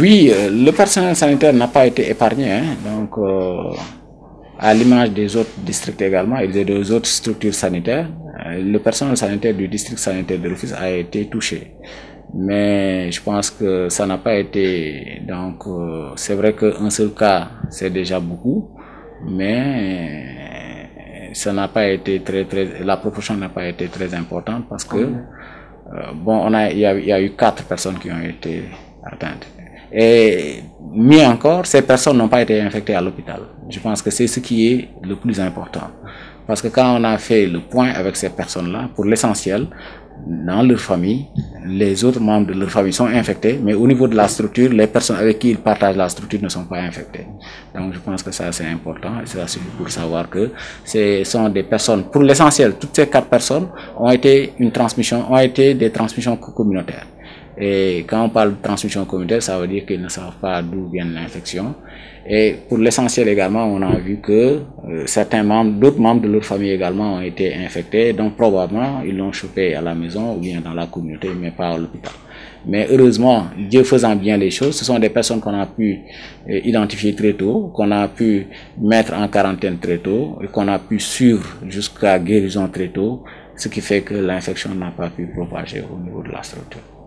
Oui, euh, le personnel sanitaire n'a pas été épargné. Hein. Donc, euh, à l'image des autres districts également il et des autres structures sanitaires, euh, le personnel sanitaire du district sanitaire de l'Office a été touché. Mais je pense que ça n'a pas été... Donc, c'est vrai qu'un seul cas, c'est déjà beaucoup, mais ça n'a pas été très, très... La proportion n'a pas été très importante parce que, bon, on a, y a eu quatre personnes qui ont été atteintes. Et mieux encore, ces personnes n'ont pas été infectées à l'hôpital. Je pense que c'est ce qui est le plus important. Parce que quand on a fait le point avec ces personnes-là, pour l'essentiel, dans leur famille, les autres membres de leur famille sont infectés, mais au niveau de la structure, les personnes avec qui ils partagent la structure ne sont pas infectées. Donc je pense que ça c'est important et ça suffit pour savoir que ce sont des personnes, pour l'essentiel, toutes ces quatre personnes ont été une transmission, ont été des transmissions communautaires. Et quand on parle de transmission communautaire, ça veut dire qu'ils ne savent pas d'où vient l'infection. Et pour l'essentiel également, on a vu que euh, certains membres, d'autres membres de leur famille également ont été infectés. Donc probablement, ils l'ont chopé à la maison ou bien dans la communauté, mais pas à l'hôpital. Mais heureusement, Dieu faisant bien les choses, ce sont des personnes qu'on a pu euh, identifier très tôt, qu'on a pu mettre en quarantaine très tôt, et qu'on a pu suivre jusqu'à guérison très tôt, ce qui fait que l'infection n'a pas pu propager au niveau de la structure.